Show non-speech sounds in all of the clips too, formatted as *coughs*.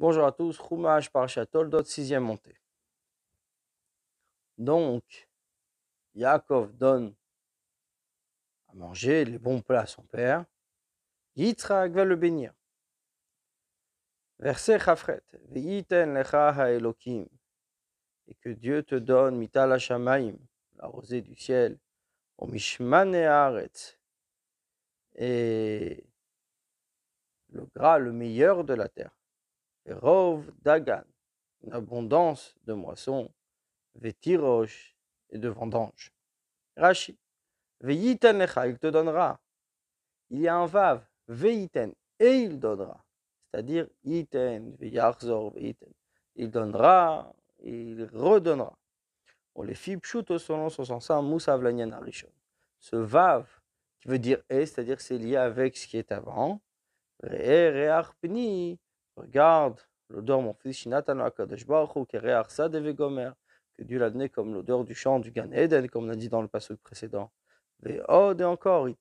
Bonjour à tous, Roumage par d'autres sixième montée. Donc, Yaakov donne à manger les bons plats à son père. Yitzhak va le bénir. Verset Chafret, Ve'iten lecha ha'elokim, et que Dieu te donne mital Shamaim, la rosée du ciel, au et le gras le meilleur de la terre. Rov Dagan, une abondance de moissons, Vetirosh et de vendanges. Rashi, Veiten il te donnera. Il y a un Vav, Veiten, et il donnera. C'est-à-dire, Iten, Veyarzor, Veyiten. Il donnera, il redonnera. On les fit au selon son sens, hein, Moussav Arishon. Ce Vav, qui veut dire et, c'est-à-dire c'est lié avec ce qui est avant. ré, arpni. Regarde l'odeur, mon fils, que Dieu l'a donné comme l'odeur du champ du Gan Eden, comme on a dit dans le passage précédent. Et encore, il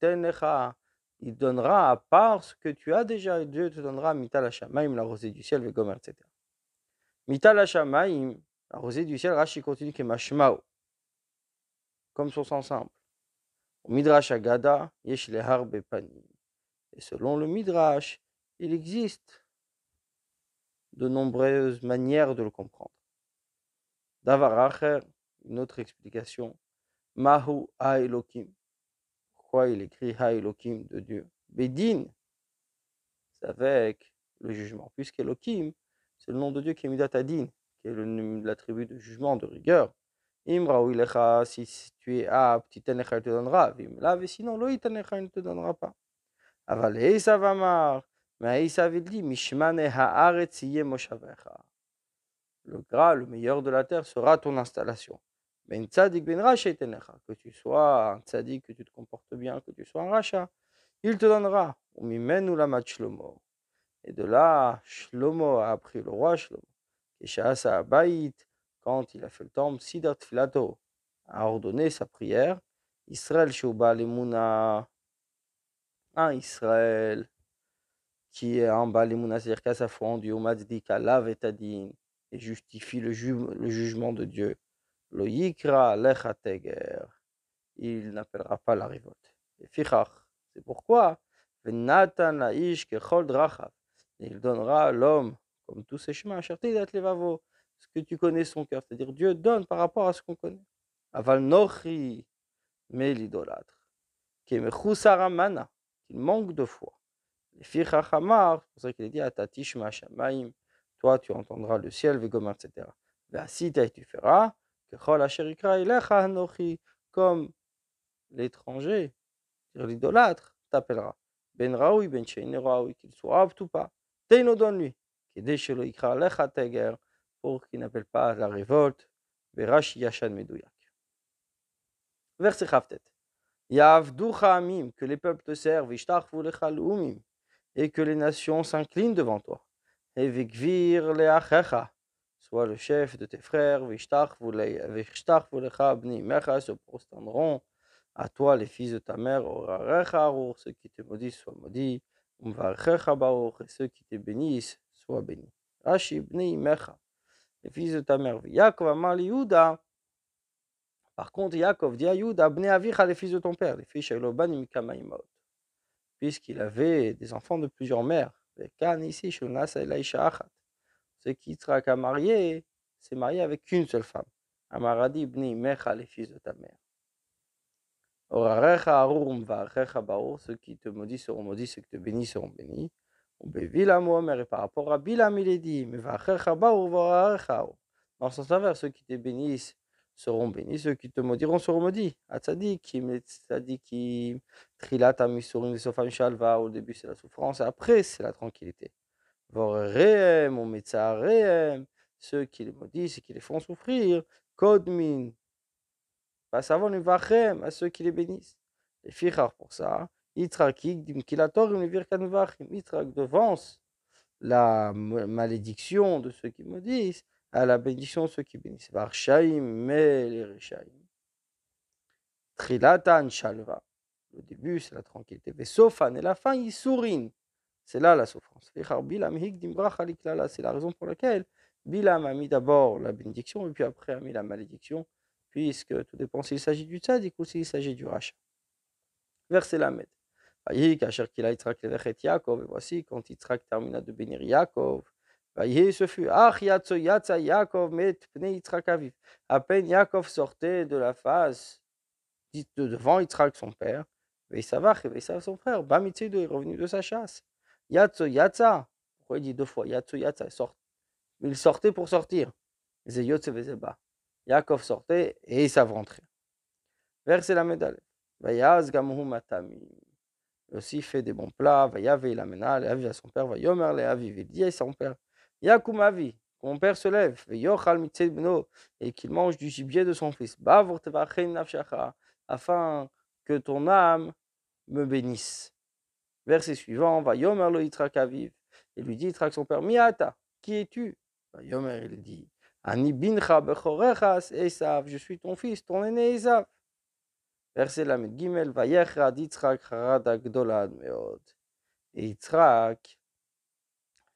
donnera à part ce que tu as déjà, et Dieu te donnera Mital Shamaim, la rosée du ciel, Vegomer, etc. Mital Shamaim, la rosée du ciel, Rashi continue que Mashmao, comme son sens simple. Midrash Agada, Yesh Lehar Bepanim. Et selon le Midrash, il existe de nombreuses manières de le comprendre. Davaracher, une autre explication, Mahu Ha Pourquoi il écrit Ha de Dieu Bedin, c'est avec le jugement, elokim » c'est le nom de Dieu qui est Midat qui est le nom de l'attribut de jugement, de rigueur. Imra ou si tu es apte, il te donnera. la » et sinon, il ne te donnera pas. Avalé, Savamar. Mais avait dit, Le gras, le meilleur de la terre, sera ton installation. Mais ben que tu sois un tzadik, que tu te comportes bien, que tu sois un racha, il te donnera. Ou la Shlomo. Et de là, Shlomo a appris le roi Shlomo. Keshaasa Abayit, quand il a fait le temple, Sidat Filato a ordonné sa prière. Israël Shouba Lemuna. Un ah, Israël qui est en bas les foi en du lav et et justifie le, ju le, jugement de Dieu. Le yikra lechateger, il n'appellera pas la révolte. Et c'est pourquoi il donnera l'homme, comme tous ses chemins, ce que tu connais son cœur, c'est-à-dire Dieu donne par rapport à ce qu'on connaît. Aval nochi, mais l'idolâtre, qui manque de foi. Hamar, c'est pour ça qu'il est dit Atatish ah, Mashamaim, toi tu entendras le ciel, etc. etc. Vasita et bah, tu feras, comme l'étranger, l'idolâtre, t'appellera. Ben Raoui, Ben Raoui, qu'il soit apte ou pas. Teino donne-lui, pour qu'il n'appelle pas la révolte, Verashi Yashan Medouyak. Verset haftet, Yavducha Amim, que les peuples te servent, Ishtach Lecha Umim et que les nations s'inclinent devant toi. Et le leachecha, sois le chef de tes frères, vishtach vulecha bni mecha se prosterneront à toi les fils de ta mère, orarecha ceux qui te maudissent soient maudits, umvarecha baruch, et ceux qui te bénissent soient bénis. Rashi mecha, les fils de ta mère, Yaakov amal Par contre, Yaakov dit à Yehuda, bni avicha, les fils de ton père, les fils de banim puisqu'il avait des enfants de plusieurs mères. Ce qui sera marier, c'est marié avec une seule femme. Amaradi bni mecha, les fils de ta mère. Or, Orarecha arurum varecha baur, ceux qui te maudissent seront maudits, ceux qui te bénissent seront bénis. Ou et par rapport à Bilam, il est dit, mais varecha Recha varecha Dans son sens ceux qui te bénissent seront bénis, ceux qui te maudiront seront maudits. Atzadik, kim, tzadikim, Trilat amisurim de sofam shalva. Au début, c'est la souffrance. Après, c'est la tranquillité. Vorehem, on reem. Ceux qui les maudissent et qui les font souffrir. Kodmin. Pas avant le vachem à ceux qui les bénissent. Et fichar pour ça. Itrakik, dimkilatorim, le virkan vachim. Itrak devance la malédiction de ceux qui maudissent à la bénédiction de ceux qui bénissent. Varshaim, mais les Rishaim. Trilatan, shalva. Au début, c'est la tranquillité. Mais sofan, et la fin, il sourit. C'est là la souffrance. C'est la raison pour laquelle Bilam a mis d'abord la bénédiction et puis après a mis la malédiction, puisque tout dépend s'il s'agit du tzadik ou s'il s'agit du rachat. Verset la mède. Et voici, quand Yitzhak termina de bénir Yaakov, ce fut Yaakov met À peine Yaakov sortait de la face, de devant Yitzhak son père, Veisavach et Veisav son frère, Bamitsudo est revenu de sa chasse. Yatsu, Yatsa. Pourquoi il dit deux fois Yatsu, Yatsa sort. Il sortait pour sortir. Zeyotse, Vezeba. Yaakov sortait et il rentrait. rentrer. Verset la médaille. Vayaz gamuhu matami. Aussi fait des bons plats. Vayav il amena le aviv à son père. Vayomer le aviv. Il dit à son père Yakum avi. Mon père se lève. Vayochal mitzed bno. Et qu'il mange du gibier de son fils. Bavur tevachen nafshacha. Afin que ton âme me bénisse. Verset suivant, va yomer lo aviv. et lui dit, Yitrak, son père, Miata, qui es-tu Va yomer, il dit, Ani bincha bechorechas Esav, je suis ton fils, ton aîné Esav. Verset lamed gimel, va yechad Yitzhak dolad meod. Et Yitrak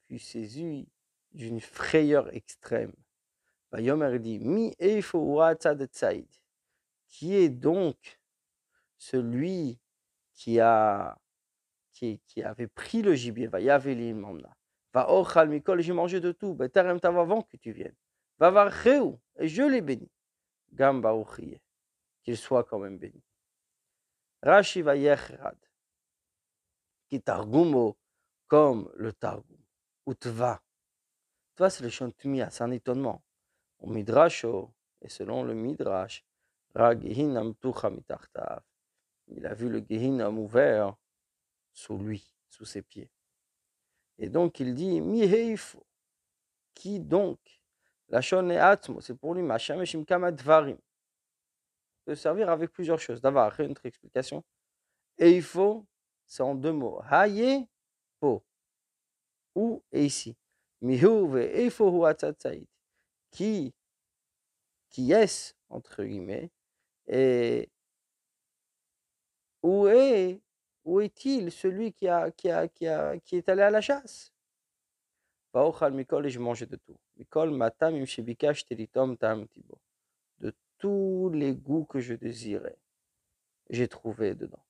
fut saisi d'une frayeur extrême. Va dit, Mi eifo de tsaïd. Qui est donc celui qui, a, qui, qui avait pris le gibier, va yaveli mamna. Va ochal oh, mikol, j'ai mangé de tout. Betarem bah, tava avant que tu viennes. Va varcheu, et je l'ai béni. Gamba ochriye, qu'il soit quand même béni. Rashi va yechrad, qui targumo comme le targum, ou tva. toi c'est le chantumia c'est un étonnement. Au midrasho, oh, et selon le midrash, ragihinam il a vu le Gehinnom ouvert sous lui, sous ses pieds. Et donc il dit Miheif, qui donc La shone atmo, c'est pour lui, machin et de servir avec plusieurs choses. D'abord, une autre explication. Et il faut, c'est en deux mots Haye, po, ou et ici. Qui, qui est, entre guillemets, et où est, où est-il celui qui, a, qui, a, qui, a, qui est allé à la chasse Mikol et je mangeais de tout. Mikol matam imshibikash teritom tam De tous les goûts que je désirais, j'ai trouvé dedans.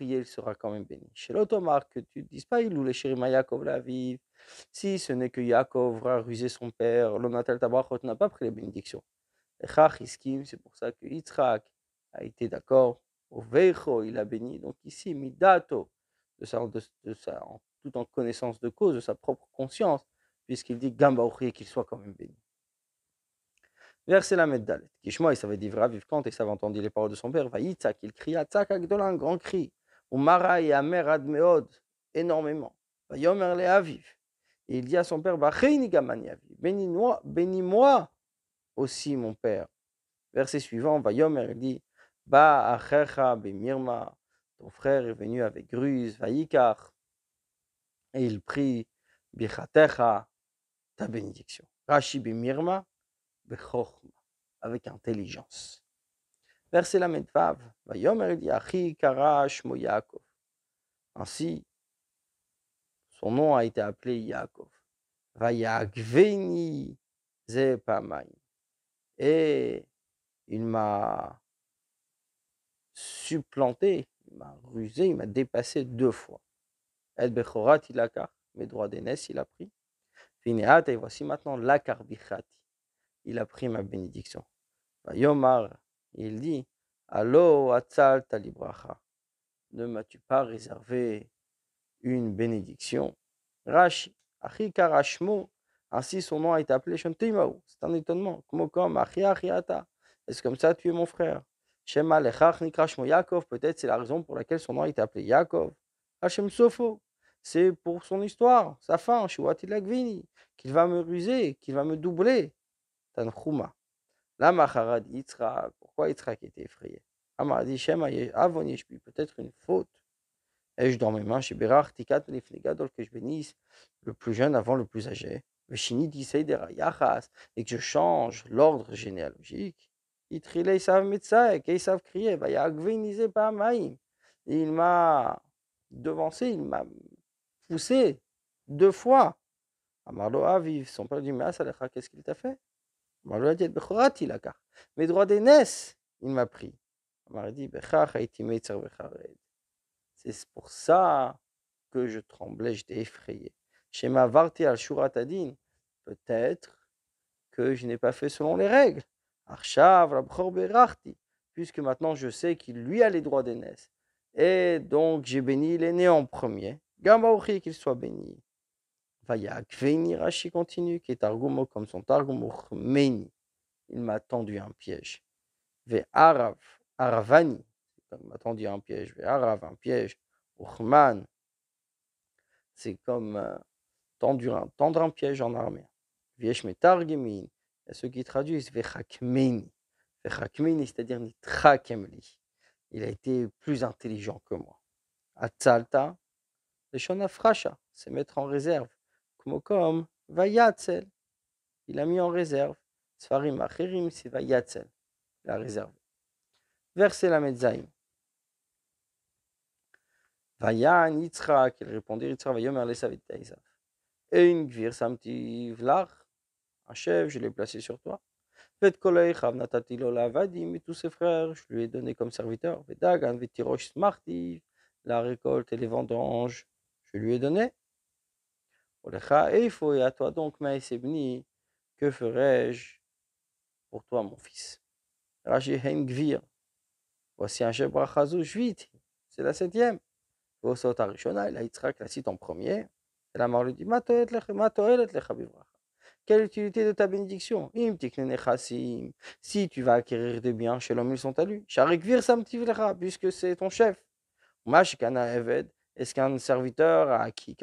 Il sera quand même béni. Chez que tu ne pas, il ou les chérima Yaakov la vive. Si ce n'est que Yaakov a rusé son père, l'onatel tabachot n'a pas pris les bénédictions. iskim, c'est pour ça que Yitzhak a été d'accord. Oveicho, il a béni. Donc ici, Midato, de tout en connaissance de cause, de sa propre conscience, puisqu'il dit Gamba qu'il soit quand même béni. Verset la Meddalet. Kishma, il savait vivre quand et il savait entendre les paroles de son père. itzak » il cria Tzak Agdola, grand cri. Ou Mara et Amer Admeod, énormément. yomer le Aviv. il dit à son père Bénis-moi, bénis-moi aussi, mon père. Verset suivant, yomer » il dit Ba achecha bimirma, ton frère est venu avec Gruz, vaikar, et il prie bichatecha, ta bénédiction. Rashi bimirma, bechorma, avec intelligence. Verset la medvav, vayomer il karash mo Yaakov. Ainsi, son nom a été appelé Yaakov. Vayagveni zepamay » Et il m'a supplanté, il m'a rusé, il m'a dépassé deux fois. El mes droits d'aînesse, il a pris. et voici maintenant la bichati. Il a pris ma bénédiction. Bah, Yomar, il dit Allo atzal talibracha. Ne m'as-tu pas réservé une bénédiction Rashi, Achikarashmo, ainsi son nom est appelé Shantimaou. C'est un étonnement. Comme achiata, Est-ce comme ça tu es mon frère peut-être c'est la raison pour laquelle son nom a appelé Yaakov. Hashem Sofo, c'est pour son histoire, sa fin, qu'il va me ruser, qu'il va me doubler. Tanchuma. La Macharad Itzra, pourquoi Yitzra qui était effrayé Amaradi Shema Avon suis peut-être une faute. Ai-je dans mes mains, Berach, Tikat Lifnegadol, que je bénisse le plus jeune avant le plus âgé. Yachas, et que je change l'ordre généalogique. התחילה עשיו מצעק, עשיו criait, Vayagvinisé pas Et il m'a devancé, il m'a poussé deux fois. Amarlo vif, son père dit Mais Asalecha, qu'est-ce qu'il t'a fait Amarlo a dit Bechorati Lakar. Mes droits d'aînesse, il m'a pris. Amar dit Bechach Haïti Meitzer Bechared. C'est pour ça que je tremblais, j'étais effrayé. Chez ma Varti al-Shuratadin, peut-être que je n'ai pas fait selon les règles. Arshav, Rabchor puisque maintenant je sais qu'il lui a les droits d'aînesse. Et donc j'ai béni l'aîné en premier. Gambaouchi, qu'il soit béni. Vayak continue, qui est comme son Argumo Meni. Il m'a tendu un piège. Ve Arav, Aravani, il m'a tendu un piège. Ve Arav, un piège. Urman, c'est comme euh, tendre, un, piège en armée. mais Metargemin, ce y a ceux qui traduisent Vechakmeni. Vechakmeni, c'est-à-dire Nitrakemli. Il a été plus intelligent que moi. Atzalta, Shonafrasha, c'est mettre en réserve. Kmokom, Vayatzel. Il a mis en réserve. Tzvarim Achirim, c'est Vayatzel. Il a réservé. Verset la Medzaïm. Vayan Yitzhak, il répondit Yitzhak, Vayomer, les Savit Et une gvir samti vlach un chef, je l'ai placé sur toi. Et tous ses frères, je lui ai donné comme serviteur. La récolte et les vendanges, je lui ai donné. Et il faut et à toi donc, Maïsebni, que ferais je pour toi, mon fils hein Voici un Jebrachazou, Juit, c'est la septième. Il a itzrak, la cite en premier. Et la mort lui dit Matoelet lecha bivracha. Quelle utilité de ta bénédiction Si tu vas acquérir des biens chez l'homme, ils sont à lui. Puisque c'est ton chef. Est-ce qu'un serviteur a acquis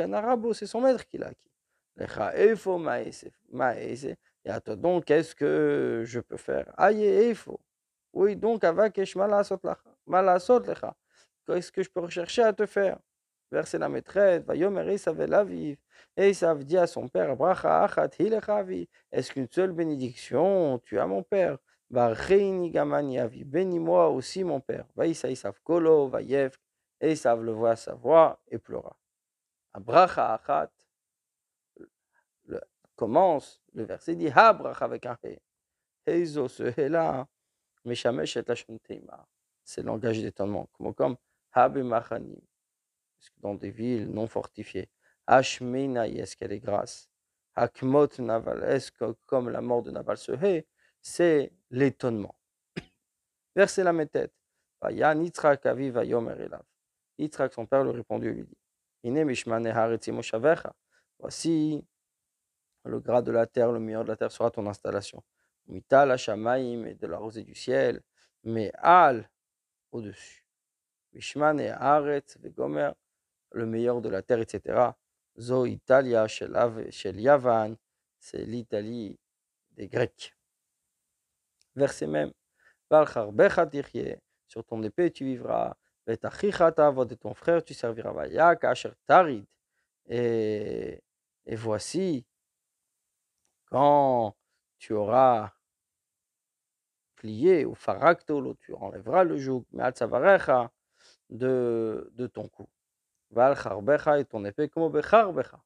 C'est son maître qui l'a acquis. Et à toi donc, qu'est-ce que je peux faire Oui, donc, qu'est-ce que je peux rechercher à te faire Verset la maîtresse, Vayomer Esav Et ils savent dit à son père, Bracha achat hilechavi. Est-ce qu'une seule bénédiction tu as mon père? reini gamani avi. Bénis-moi aussi mon père. Isa Isav kolo, vayev. savent le voit sa voix et pleura. Bracha achat. Commence le verset dit Ha avec un he. ce he là. Meshamesh et la C'est le langage d'étonnement. Comme comme dans des villes non fortifiées. Hashminaï, est-ce qu'elle est grasse Hakmot Naval, est-ce que comme la mort de Naval c'est l'étonnement. *coughs* Versez la métette. Vaya Nitrak aviva yomer elav. Nitrak, son père, lui répondit et lui dit Ine mishmane moshavecha. Voici le gras de la terre, le meilleur de la terre sera ton installation. Mitala shamaim » et de la rosée du ciel, mais al au-dessus. Mishmane aret, le meilleur de la terre, etc. Zo Italia, Shel Yavan, c'est l'Italie des Grecs. Verset même. Sur ton épée tu vivras. De ton frère tu serviras. Tarid. Et, et voici, quand tu auras plié ou faractolo, tu enlèveras le joug, de, de ton cou. Val charbecha et ton épée comme becharbecha,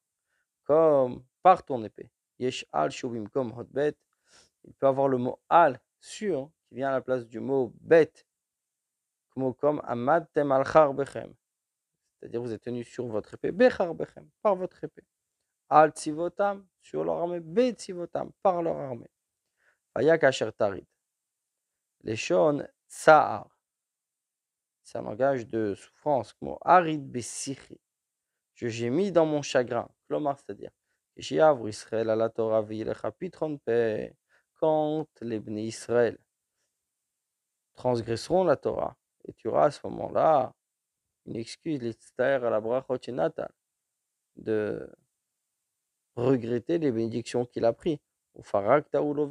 comme par ton épée. Yesh al shuvim comme hotbet. Il peut avoir le mot al sur hein, qui vient à la place du mot bet, comme comme amad tem al charbechem. C'est-à-dire vous êtes tenu sur votre épée, becharbechem, par votre épée. Al tzivotam, sur leur armée, bet tzivotam, par leur armée. Vayak asher tarid. Leshon tsa'ar c'est un langage de souffrance. Je gémis dans mon chagrin. c'est-à-dire, Israël à la Torah le quand les bénis Israël transgresseront la Torah, et tu auras à ce moment-là une excuse, l'Itztaer à la brachot de regretter les bénédictions qu'il a prises. Au Farak Taoulo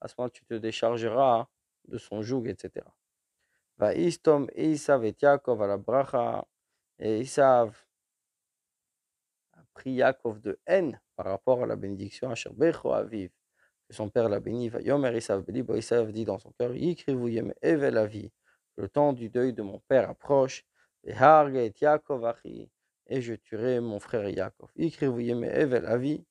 à ce moment tu te déchargeras de son joug, etc. Va Istom Isav et Yaakov à la bracha. Et Isav a pris Yaakov de haine par rapport à la bénédiction à Sherbecho Aviv. Que son père l'a béni. Va Yomer Isav Belibo. Isav dit dans son cœur Écrivez-vous Yem Evel Avi. Le temps du deuil de mon père approche. Et Harge et Yaakov Achi. Et je tuerai mon frère Yaakov. Écrivez-vous Yem Evel Avi.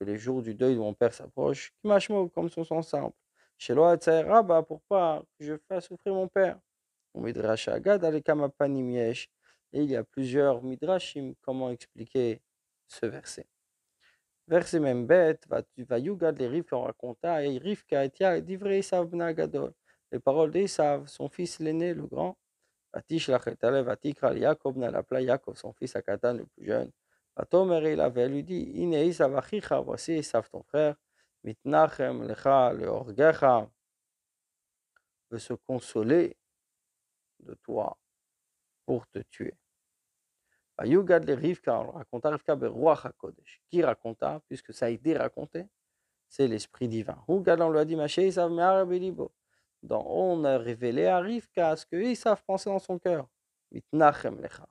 Que les jours du deuil de mon père s'approchent. Kimashmo, comme son sens simple. Sheloa Rabba, pour pas que je fasse souffrir mon père. Midrash Agad, Alikamapanim Yesh. Et il y a plusieurs Midrashim, comment expliquer ce verset. Verset même bête, va va Yugad, les Rif leur raconta, et Rivka et divrei Isav ben Gadol. Les paroles d'Isav, son fils l'aîné, le grand. Vatish lachetale, vatikra Yaakov, n'appela Yaakov, son fils à Katan, le plus jeune. Vatomer, il avait lui dit, Iné Isav achicha, voici Isav ton frère. Mitnachem lecha leorgecha veut se consoler de toi pour te tuer. Yugad le Rivka, on raconta Rivka Beruach kodesh Qui raconta, puisque ça a été raconté, c'est l'Esprit divin. Yugad, on lui a dit, Maché, Isav libo donc on a révélé à Rivka ce que savent penser dans son cœur. Mitnachem lecha.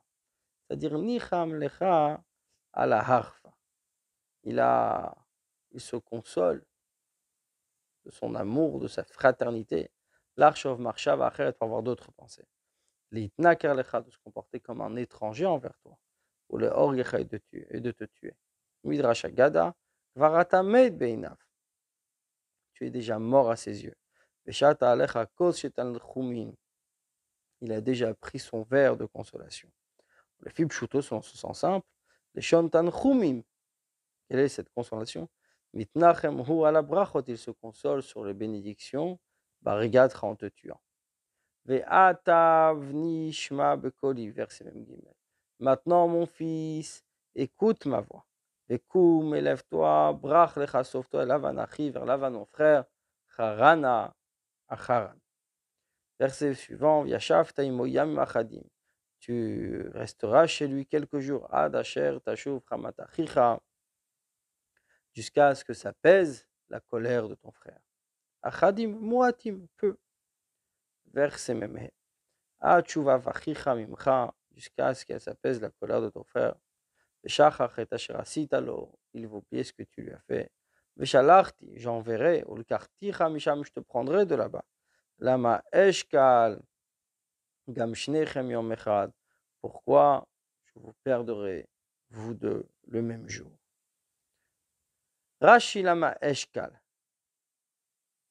C'est-à-dire, Nicham lecha à la harfa. Il a il se console de son amour, de sa fraternité. L'archov marcha va pour avoir d'autres pensées. L'itnakar lecha de se comporter comme un étranger envers toi, ou le orgecha de, de te tuer. Midrash gada, varata beinav. Tu es déjà mort à ses yeux. Veshata alecha kos shetan Il a déjà pris son verre de consolation. Les fibchuto sont ce sens simple. Les shontan chumim. Quelle est cette consolation brachot il se console sur les bénédictions, Barigat en te tuant. Maintenant, mon fils, écoute ma voix. Écoute, élève-toi, brach lecha, sauve-toi, lavanachi, vers lavan, frère, charana, acharan. Verset suivant, yashav machadim. Tu resteras chez lui quelques jours, Adasher asher, tashuv, jusqu'à ce que ça pèse la colère de ton frère. Achadim muatim, peu. Verset ah, vachicha mimcha, jusqu'à ce qu'elle s'apaise la colère de ton frère. alors il vaut ce que tu lui as fait. j'enverrai, ou je te prendrai de là-bas. Lama eshkal, Pourquoi je vous perdrai, vous deux, le même jour? Rashi Lama Eshkal.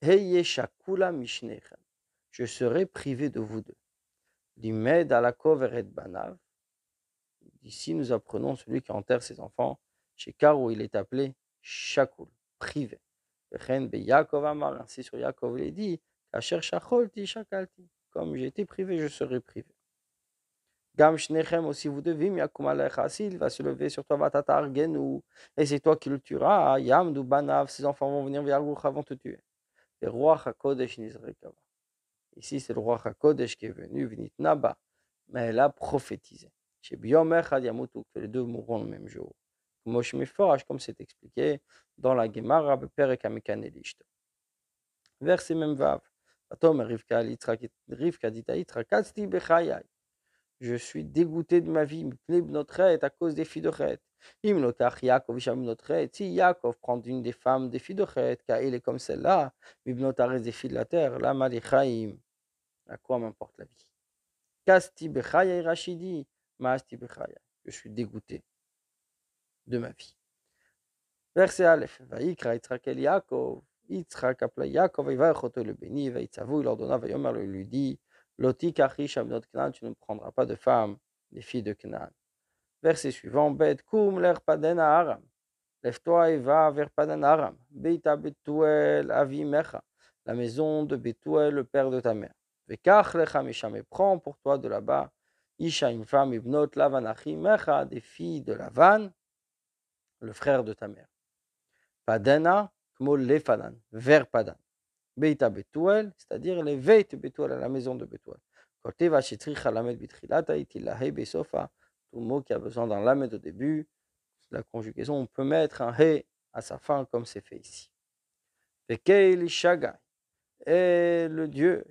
Heye Shakula Mishnechem. Je serai privé de vous deux. Limed Alakov Eret Banav. Ici, nous apprenons celui qui enterre ses enfants. Chez Karo, il est appelé Shakul, privé. Yaakov Amar. Ainsi, sur Yaakov, il est dit Comme j'ai été privé, je serai privé. Gam Shnechem aussi vous devez, Yakum il va se lever sur toi, Vatatar ou et c'est toi qui le tueras. Yam Banav, ses enfants vont venir vers vous avant de te tuer. Le roi Hakodesh Nizrekava. Ici, c'est le roi Hakodesh qui est venu, Vinit Naba, mais elle a prophétisé. Chez Biomech Yamutuk, que les deux mourront le même jour. Moshe Meforach, comme c'est expliqué dans la Gemara, Beperek vers Verset même Vav. Atom Rivka dit à itra Katzti Bechayai. Je suis dégoûté de ma vie. à cause des filles de Chet. Imnotach Yaakov Si Yaakov prend une des femmes des filles de Chet, car il est comme celle-là, Ibnotarez des filles de la terre, la Malichaim. À quoi m'importe la vie Kasti Bechaya Rachidi. Maasti Bechaya. Je suis dégoûté de ma vie. Verset Aleph. Vaikra Yitzhak Il Yaakov. Yitzhak appela Yaakov, il va le béni, il ordonna. donna, il lui dit. Loti Knan, tu ne prendras pas de femme des filles de Knan. Verset suivant, Bet Kum Ler Aram. Lève-toi et va vers Padan Aram. Beita Betuel mecha, La maison de Betuel, le père de ta mère. Vekach Lecha Misham. Et prends pour toi de là-bas. Isha, une femme, Ibnot Lavanachi Mecha, des filles de Lavan, le frère de ta mère. Padana, Kmol Lefanan, vers Padan. Beita Betuel, c'est-à-dire les de Betuel, à la maison de Betuel. Vachitri chalamet Bitrilata, Itilahe Besofa, tout mot qui a besoin d'un lamed au début, la conjugaison, on peut mettre un He à sa fin comme c'est fait ici. Shagai, et le Dieu,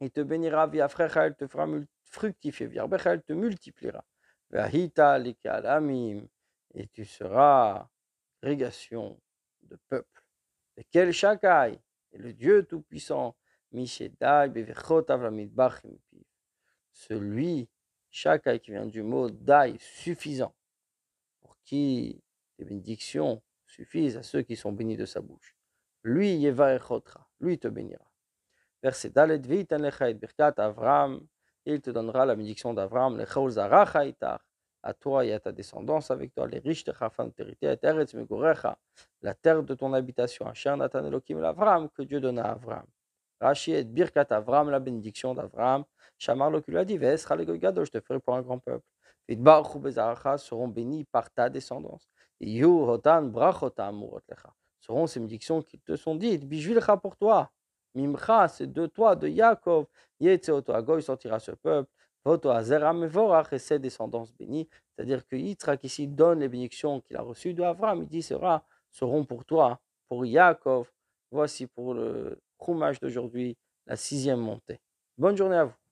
il te bénira, via frère, il te fera fructifier, via il te multipliera. Vahita Likalamim, et tu seras régation de peuple quel Shakai le Dieu Tout-Puissant, celui, Shakai, qui vient du mot Dai, suffisant, pour qui les bénédictions suffisent à ceux qui sont bénis de sa bouche. Lui, Yevarechotra, lui te bénira. Verset Dalet, Vitan Birkat Avram, il te donnera la bénédiction d'Avram, Lechaul Zaracha à toi et à ta descendance avec toi, les riches de Chafan, la terre de ton habitation, Nathan l'Avram, que Dieu donna à Avram. Rachid Birkat Avram, la bénédiction d'Avram. Shamar a dit, je te ferai pour un grand peuple. Et seront bénis par ta descendance. Seront ces bénédictions qui te sont dites, Bijvilcha pour toi. Mimcha, c'est de toi, de Yaakov. Yetzeoto Agoy sortira ce peuple et ses descendants bénis. C'est-à-dire que qui ici donne les bénédictions qu'il a reçues de Il dit sera, seront pour toi, pour Yaakov. Voici pour le croumage d'aujourd'hui, la sixième montée. Bonne journée à vous.